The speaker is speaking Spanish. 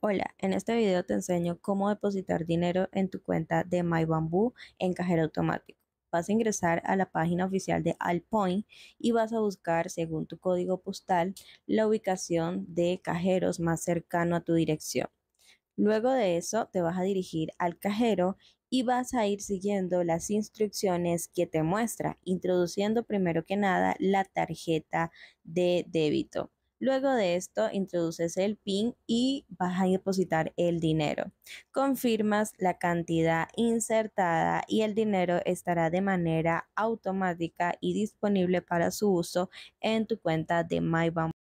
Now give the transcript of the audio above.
Hola, en este video te enseño cómo depositar dinero en tu cuenta de MyBamboo en cajero automático. Vas a ingresar a la página oficial de Alpoint y vas a buscar, según tu código postal, la ubicación de cajeros más cercano a tu dirección. Luego de eso, te vas a dirigir al cajero y vas a ir siguiendo las instrucciones que te muestra, introduciendo primero que nada la tarjeta de débito. Luego de esto, introduces el PIN y vas a depositar el dinero. Confirmas la cantidad insertada y el dinero estará de manera automática y disponible para su uso en tu cuenta de MyBank.